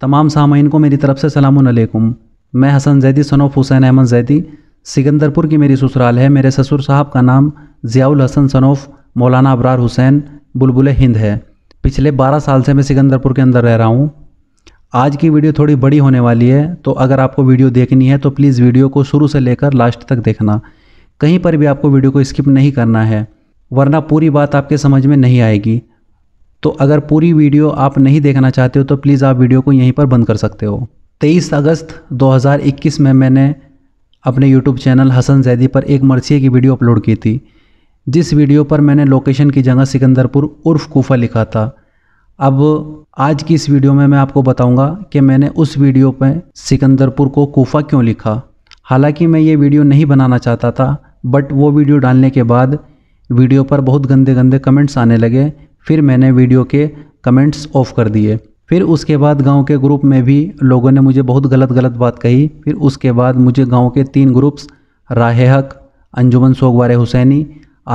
तमाम सामाइन को मेरी तरफ से सलामकुम मैं हसन जैदी सनोफ हुसैन अहमद जैदी सिकंदरपुर की मेरी ससुराल है मेरे ससुर साहब का नाम ज़ियाउल हसन सनोफ मौलाना अबरार हुसैन बुलबुल हिंद है पिछले 12 साल से मैं सिकंदरपुर के अंदर रह रहा हूँ आज की वीडियो थोड़ी बड़ी होने वाली है तो अगर आपको वीडियो देखनी है तो प्लीज़ वीडियो को शुरू से लेकर लास्ट तक देखना कहीं पर भी आपको वीडियो को स्किप नहीं करना है वरना पूरी बात आपके समझ में नहीं आएगी तो अगर पूरी वीडियो आप नहीं देखना चाहते हो तो प्लीज़ आप वीडियो को यहीं पर बंद कर सकते हो 23 अगस्त 2021 में मैंने अपने YouTube चैनल हसन जैदी पर एक मरसिए की वीडियो अपलोड की थी जिस वीडियो पर मैंने लोकेशन की जगह सिकंदरपुर उर्फ कोफा लिखा था अब आज की इस वीडियो में मैं आपको बताऊंगा कि मैंने उस वीडियो पर सिकंदरपुर को कोफा क्यों लिखा हालांकि मैं ये वीडियो नहीं बनाना चाहता था बट वो वीडियो डालने के बाद वीडियो पर बहुत गंदे गंदे कमेंट्स आने लगे फिर मैंने वीडियो के कमेंट्स ऑफ कर दिए फिर उसके बाद गांव के ग्रुप में भी लोगों ने मुझे बहुत गलत गलत बात कही फिर उसके बाद मुझे गांव के तीन ग्रुप्स राह हक अंजुमन सोगवार हुसैनी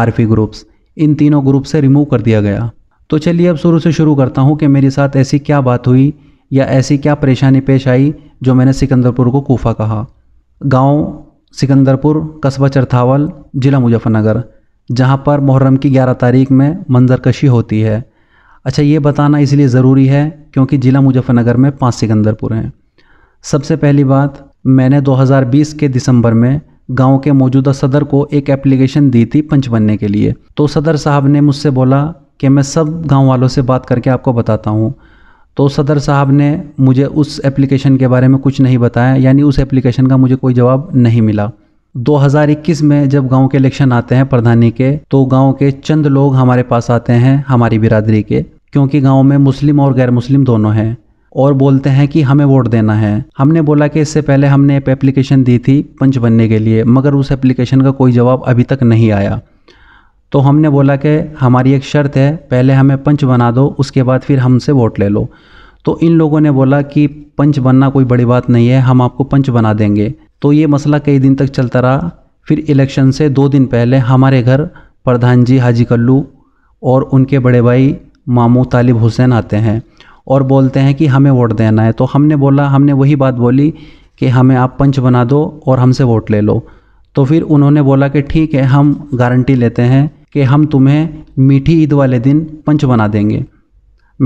आरफी ग्रुप्स इन तीनों ग्रुप से रिमूव कर दिया गया तो चलिए अब शुरू से शुरू करता हूँ कि मेरे साथ ऐसी क्या बात हुई या ऐसी क्या परेशानी पेश आई जो मैंने सिकंदरपुर को कोफा कहा गाँव सिकंदरपुर कस्बा चरथावल ज़िला मुजफ्फरनगर जहाँ पर मुहर्रम की ग्यारह तारीख में मंजरकशी होती है अच्छा ये बताना इसलिए ज़रूरी है क्योंकि ज़िला मुजफ्फरनगर में पाँच सिकंदरपुर हैं सबसे पहली बात मैंने 2020 के दिसंबर में गांव के मौजूदा सदर को एक एप्लीकेशन दी थी पंच बनने के लिए तो सदर साहब ने मुझसे बोला कि मैं सब गांव वालों से बात करके आपको बताता हूँ तो सदर साहब ने मुझे उस एप्लीकेशन के बारे में कुछ नहीं बताया यानी उस एप्लीकेशन का मुझे कोई जवाब नहीं मिला 2021 में जब गांव के इलेक्शन आते हैं प्रधानी के तो गांव के चंद लोग हमारे पास आते हैं हमारी बिरादरी के क्योंकि गांव में मुस्लिम और गैर मुस्लिम दोनों हैं और बोलते हैं कि हमें वोट देना है हमने बोला कि इससे पहले हमने एक एप्लीकेशन दी थी पंच बनने के लिए मगर उस एप्लीकेशन का कोई जवाब अभी तक नहीं आया तो हमने बोला कि हमारी एक शर्त है पहले हमें पंच बना दो उसके बाद फिर हमसे वोट ले लो तो इन लोगों ने बोला कि पंच बनना कोई बड़ी बात नहीं है हम आपको पंच बना देंगे तो ये मसला कई दिन तक चलता रहा फिर इलेक्शन से दो दिन पहले हमारे घर प्रधान जी हाजी कल्लू और उनके बड़े भाई मामू तालिब हुसैन आते हैं और बोलते हैं कि हमें वोट देना है तो हमने बोला हमने वही बात बोली कि हमें आप पंच बना दो और हमसे वोट ले लो तो फिर उन्होंने बोला कि ठीक है हम गारंटी लेते हैं कि हम तुम्हें मीठी ईद वाले दिन पंच बना देंगे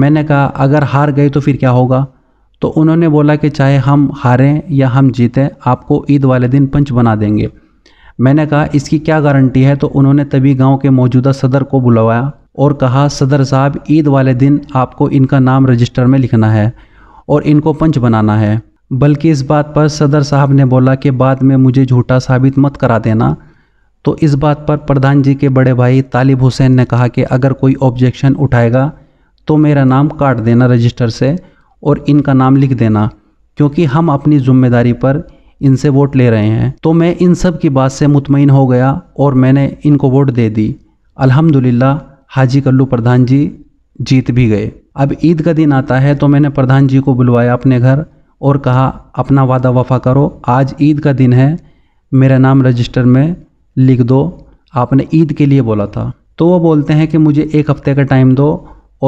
मैंने कहा अगर हार गए तो फिर क्या होगा तो उन्होंने बोला कि चाहे हम हारें या हम जीतें आपको ईद वाले दिन पंच बना देंगे मैंने कहा इसकी क्या गारंटी है तो उन्होंने तभी गांव के मौजूदा सदर को बुलवाया और कहा सदर साहब ईद वाले दिन आपको इनका नाम रजिस्टर में लिखना है और इनको पंच बनाना है बल्कि इस बात पर सदर साहब ने बोला कि बाद में मुझे झूठा साबित मत करा देना तो इस बात पर प्रधान जी के बड़े भाई तालिब हुसैन ने कहा कि अगर कोई ऑब्जेक्शन उठाएगा तो मेरा नाम काट देना रजिस्टर से और इनका नाम लिख देना क्योंकि हम अपनी जिम्मेदारी पर इनसे वोट ले रहे हैं तो मैं इन सब की बात से मुतमिन हो गया और मैंने इनको वोट दे दी अल्हम्दुलिल्लाह हाजी कल्लू प्रधान जी जीत भी गए अब ईद का दिन आता है तो मैंने प्रधान जी को बुलवाया अपने घर और कहा अपना वादा वफा करो आज ईद का दिन है मेरा नाम रजिस्टर में लिख दो आपने ईद के लिए बोला था तो वो बोलते हैं कि मुझे एक हफ़्ते का टाइम दो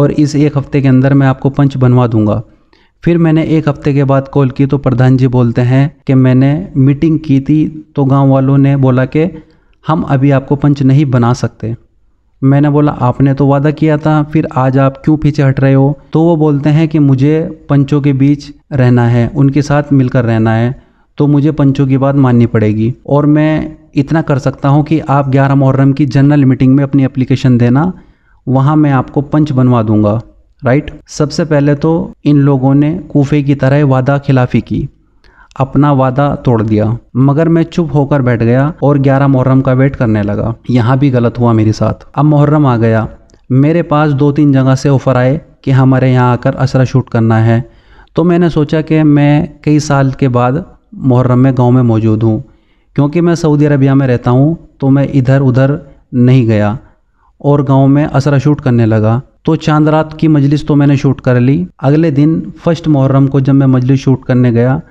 और इस एक हफ़्ते के अंदर मैं आपको पंच बनवा दूंगा फिर मैंने एक हफ्ते के बाद कॉल की तो प्रधान जी बोलते हैं कि मैंने मीटिंग की थी तो गांव वालों ने बोला कि हम अभी आपको पंच नहीं बना सकते मैंने बोला आपने तो वादा किया था फिर आज आप क्यों पीछे हट रहे हो तो वो बोलते हैं कि मुझे पंचों के बीच रहना है उनके साथ मिलकर रहना है तो मुझे पंचों की बात माननी पड़ेगी और मैं इतना कर सकता हूँ कि आप ग्यारह मुहर्रम की जनरल मीटिंग में अपनी एप्लीकेशन देना वहाँ मैं आपको पंच बनवा दूँगा राइट सबसे पहले तो इन लोगों ने कूफे की तरह वादा खिलाफी की अपना वादा तोड़ दिया मगर मैं चुप होकर बैठ गया और 11 मुहर्रम का वेट करने लगा यहाँ भी गलत हुआ मेरे साथ अब मुहर्रम आ गया मेरे पास दो तीन जगह से ऑफ़र आए कि हमारे यहाँ आकर असरा शूट करना है तो मैंने सोचा कि मैं कई साल के बाद मुहर्रम में गाँव में मौजूद हूँ क्योंकि मैं सऊदी अरबिया में रहता हूँ तो मैं इधर उधर नहीं गया और गाँव में असरा शूट करने लगा तो चांद रात की मजलिस तो मैंने शूट कर ली अगले दिन फर्स्ट मुहर्रम को जब मैं मजलिस शूट करने गया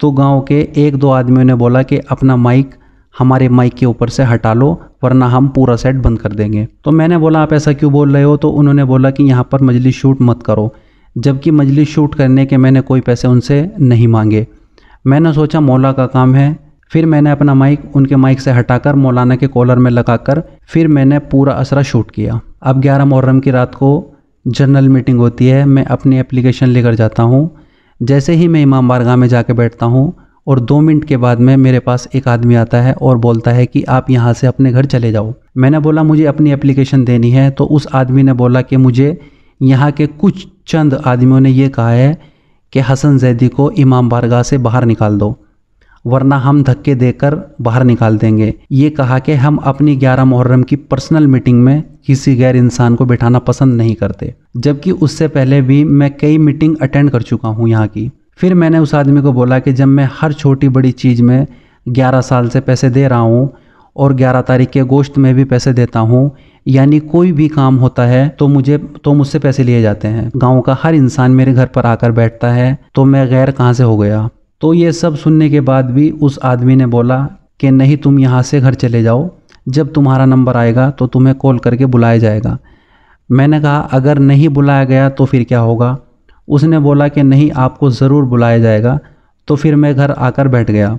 तो गांव के एक दो आदमियों ने बोला कि अपना माइक हमारे माइक के ऊपर से हटा लो वरना हम पूरा सेट बंद कर देंगे तो मैंने बोला आप ऐसा क्यों बोल रहे हो तो उन्होंने बोला कि यहाँ पर मजलिस शूट मत करो जबकि मजलिस शूट करने के मैंने कोई पैसे उनसे नहीं मांगे मैंने सोचा मौला का काम है फिर मैंने अपना माइक उनके माइक से हटाकर मौलाना के कॉलर में लगाकर फिर मैंने पूरा असरा शूट किया अब ग्यारह मुहर्रम की रात को जनरल मीटिंग होती है मैं अपनी एप्लीकेशन लेकर जाता हूँ जैसे ही मैं इमाम बारगाह में जा बैठता हूँ और दो मिनट के बाद में मेरे पास एक आदमी आता है और बोलता है कि आप यहाँ से अपने घर चले जाओ मैंने बोला मुझे अपनी एप्लीकेशन देनी है तो उस आदमी ने बोला कि मुझे यहाँ के कुछ चंद आदमियों ने यह कहा है कि हसन जैदी को इमाम बारगाह से बाहर निकाल दो वरना हम धक्के देकर बाहर निकाल देंगे ये कहा कि हम अपनी ग्यारह मुहर्रम की पर्सनल मीटिंग में किसी गैर इंसान को बैठाना पसंद नहीं करते जबकि उससे पहले भी मैं कई मीटिंग अटेंड कर चुका हूँ यहाँ की फिर मैंने उस आदमी को बोला कि जब मैं हर छोटी बड़ी चीज़ में ग्यारह साल से पैसे दे रहा हूँ और ग्यारह तारीख के गोश्त में भी पैसे देता हूँ यानी कोई भी काम होता है तो मुझे तो मुझसे पैसे लिए जाते हैं गांव का हर इंसान मेरे घर पर आकर बैठता है तो मैं गैर कहाँ से हो गया तो ये सब सुनने के बाद भी उस आदमी ने बोला कि नहीं तुम यहाँ से घर चले जाओ जब तुम्हारा नंबर आएगा तो तुम्हें कॉल करके बुलाया जाएगा मैंने कहा अगर नहीं बुलाया गया तो फिर क्या होगा उसने बोला कि नहीं आपको ज़रूर बुलाया जाएगा तो फिर मैं घर आकर बैठ गया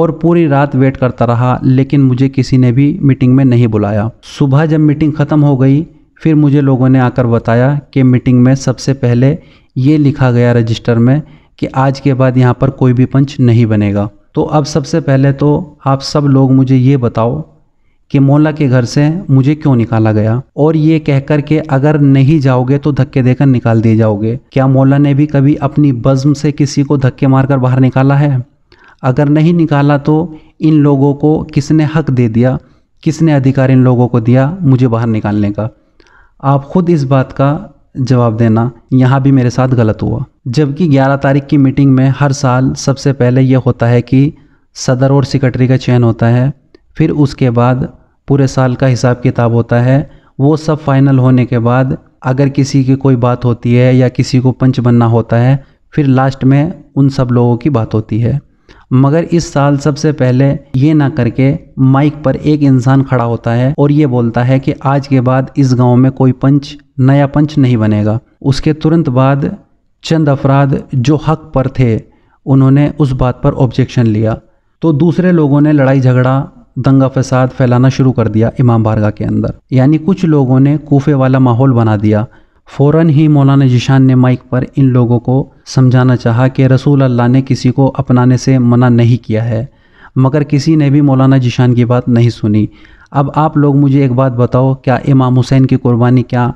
और पूरी रात वेट करता रहा लेकिन मुझे किसी ने भी मीटिंग में नहीं बुलाया सुबह जब मीटिंग ख़त्म हो गई फिर मुझे लोगों ने आकर बताया कि मीटिंग में सबसे पहले ये लिखा गया रजिस्टर में कि आज के बाद यहाँ पर कोई भी पंच नहीं बनेगा तो अब सबसे पहले तो आप सब लोग मुझे ये बताओ कि मोला के घर से मुझे क्यों निकाला गया और ये कहकर के अगर नहीं जाओगे तो धक्के देकर निकाल दिए जाओगे क्या मोला ने भी कभी अपनी बज़म से किसी को धक्के मारकर बाहर निकाला है अगर नहीं निकाला तो इन लोगों को किसने हक दे दिया किसने अधिकार इन लोगों को दिया मुझे बाहर निकालने का आप खुद इस बात का जवाब देना यहाँ भी मेरे साथ गलत हुआ जबकि 11 तारीख की मीटिंग में हर साल सबसे पहले यह होता है कि सदर और सेक्रेटरी का चयन होता है फिर उसके बाद पूरे साल का हिसाब किताब होता है वो सब फाइनल होने के बाद अगर किसी की कोई बात होती है या किसी को पंच बनना होता है फिर लास्ट में उन सब लोगों की बात होती है मगर इस साल सबसे पहले ये ना करके माइक पर एक इंसान खड़ा होता है और ये बोलता है कि आज के बाद इस गांव में कोई पंच नया पंच नहीं बनेगा उसके तुरंत बाद चंद अफराद जो हक पर थे उन्होंने उस बात पर ऑब्जेक्शन लिया तो दूसरे लोगों ने लड़ाई झगड़ा दंगा फसाद फैलाना शुरू कर दिया इमाम बारगा के अंदर यानी कुछ लोगों ने कूफे वाला माहौल बना दिया फ़ौर ही मौलाना जिशान ने माइक पर इन लोगों को समझाना चाहा कि रसूल अल्लाह ने किसी को अपनाने से मना नहीं किया है मगर किसी ने भी मौलाना जिशान की बात नहीं सुनी अब आप लोग मुझे एक बात बताओ क्या इमाम हुसैन की कुर्बानी क्या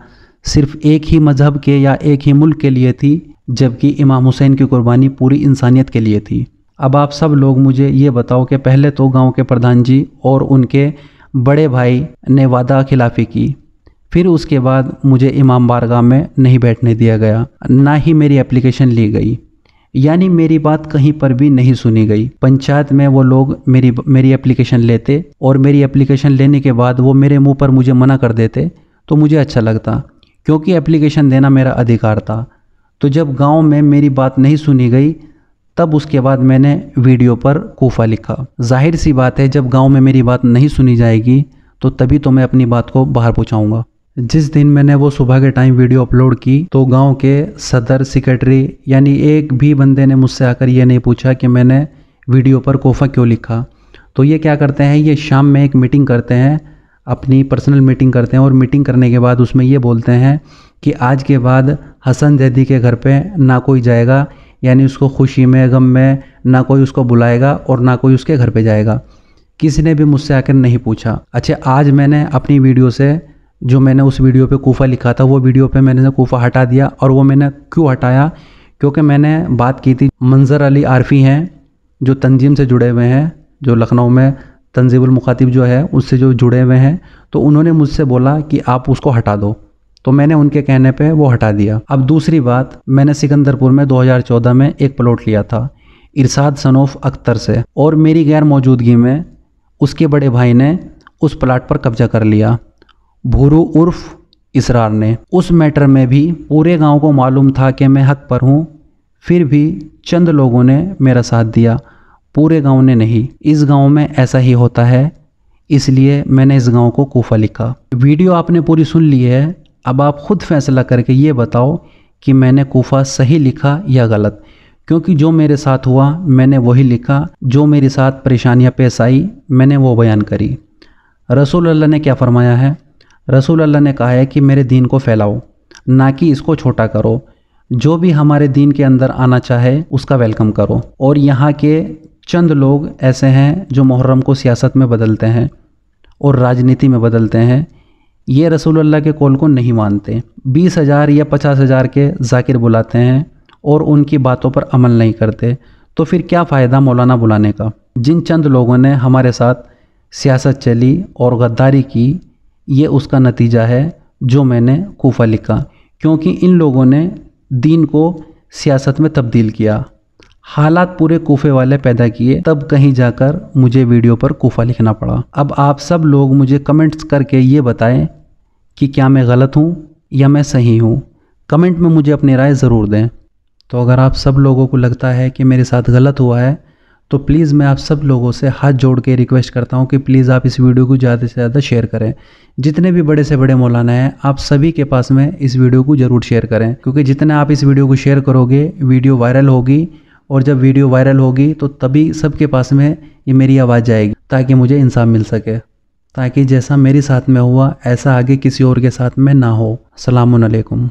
सिर्फ एक ही मज़हब के या एक ही मुल्क के लिए थी जबकि इमाम हुसैन की कुर्बानी पूरी इंसानियत के लिए थी अब आप सब लोग मुझे ये बताओ कि पहले तो गांव के प्रधान जी और उनके बड़े भाई ने वादा खिलाफ़ी की फिर उसके बाद मुझे इमाम बारगाह में नहीं बैठने दिया गया ना ही मेरी एप्लीकेशन ली गई यानी मेरी बात कहीं पर भी नहीं सुनी गई पंचायत में वो लोग मेरी मेरी एप्लीकेशन लेते और मेरी एप्लीकेशन लेने के बाद वो मेरे मुंह पर मुझे मना कर देते तो मुझे अच्छा लगता क्योंकि एप्लीकेशन देना मेरा अधिकार था तो जब गांव में मेरी बात नहीं सुनी गई तब उसके बाद मैंने वीडियो पर कोफा लिखा जाहिर सी बात है जब गांव में मेरी बात नहीं सुनी जाएगी तो तभी तो मैं अपनी बात को बाहर पहुंचाऊंगा जिस दिन मैंने वो सुबह के टाइम वीडियो अपलोड की तो गांव के सदर सेक्रेटरी यानी एक भी बंदे ने मुझसे आकर ये नहीं पूछा कि मैंने वीडियो पर कोफा क्यों लिखा तो ये क्या करते हैं ये शाम में एक मीटिंग करते हैं अपनी पर्सनल मीटिंग करते हैं और मीटिंग करने के बाद उसमें ये बोलते हैं कि आज के बाद हसन जैदी के घर पे ना कोई जाएगा यानी उसको खुशी में गम में ना कोई उसको बुलाएगा और ना कोई उसके घर पे जाएगा किसी ने भी मुझसे आकर नहीं पूछा अच्छा आज मैंने अपनी वीडियो से जो मैंने उस वीडियो पे कोफ़ा लिखा था वो वीडियो पे मैंने कोफा हटा दिया और वो मैंने क्यों हटाया क्योंकि मैंने बात की थी मंजर अली आरफी हैं जो तंजीम से जुड़े हुए हैं जो लखनऊ में तंजीबुल मुखातिब जो है उससे जो जुड़े हुए हैं तो उन्होंने मुझसे बोला कि आप उसको हटा दो तो मैंने उनके कहने पे वो हटा दिया अब दूसरी बात मैंने सिकंदरपुर में 2014 में एक प्लॉट लिया था इरसाद सनोफ अख्तर से और मेरी गैर मौजूदगी में उसके बड़े भाई ने उस प्लाट पर कब्जा कर लिया भूरू उर्फ इसरार ने उस मैटर में भी पूरे गांव को मालूम था कि मैं हक पर हूँ फिर भी चंद लोगों ने मेरा साथ दिया पूरे गांव ने नहीं इस गांव में ऐसा ही होता है इसलिए मैंने इस गांव को कोफा लिखा वीडियो आपने पूरी सुन ली है अब आप खुद फैसला करके ये बताओ कि मैंने कोफा सही लिखा या गलत क्योंकि जो मेरे साथ हुआ मैंने वही लिखा जो मेरे साथ परेशानियाँ पेश आई मैंने वो बयान करी रसूल अल्लाह ने क्या फरमाया है रसूल अल्लाह ने कहा है कि मेरे दीन को फैलाओ ना कि इसको छोटा करो जो भी हमारे दीन के अंदर आना चाहे उसका वेलकम करो और यहाँ के चंद लोग ऐसे हैं जो मुहर्रम को सियासत में बदलते हैं और राजनीति में बदलते हैं ये अल्लाह के कौल को नहीं मानते बीस हज़ार या पचास हज़ार के जाकिर बुलाते हैं और उनकी बातों पर अमल नहीं करते तो फिर क्या फ़ायदा मौलाना बुलाने का जिन चंद लोगों ने हमारे साथ सियासत चली और गद्दारी की ये उसका नतीजा है जो मैंने कोफा लिखा क्योंकि इन लोगों ने दीन को सियासत में तब्दील किया हालात पूरे कोफे वाले पैदा किए तब कहीं जाकर मुझे वीडियो पर कोफा लिखना पड़ा अब आप सब लोग मुझे कमेंट्स करके ये बताएं कि क्या मैं गलत हूँ या मैं सही हूँ कमेंट में मुझे अपनी राय ज़रूर दें तो अगर आप सब लोगों को लगता है कि मेरे साथ गलत हुआ है तो प्लीज़ मैं आप सब लोगों से हाथ जोड़ के रिक्वेस्ट करता हूँ कि प्लीज़ आप इस वीडियो को ज़्यादा से ज़्यादा शेयर करें जितने भी बड़े से बड़े मौलाना हैं आप सभी के पास में इस वीडियो को ज़रूर शेयर करें क्योंकि जितने आप इस वीडियो को शेयर करोगे वीडियो वायरल होगी और जब वीडियो वायरल होगी तो तभी सबके पास में ये मेरी आवाज़ जाएगी ताकि मुझे इंसाफ मिल सके ताकि जैसा मेरे साथ में हुआ ऐसा आगे किसी और के साथ में ना हो सलामकुम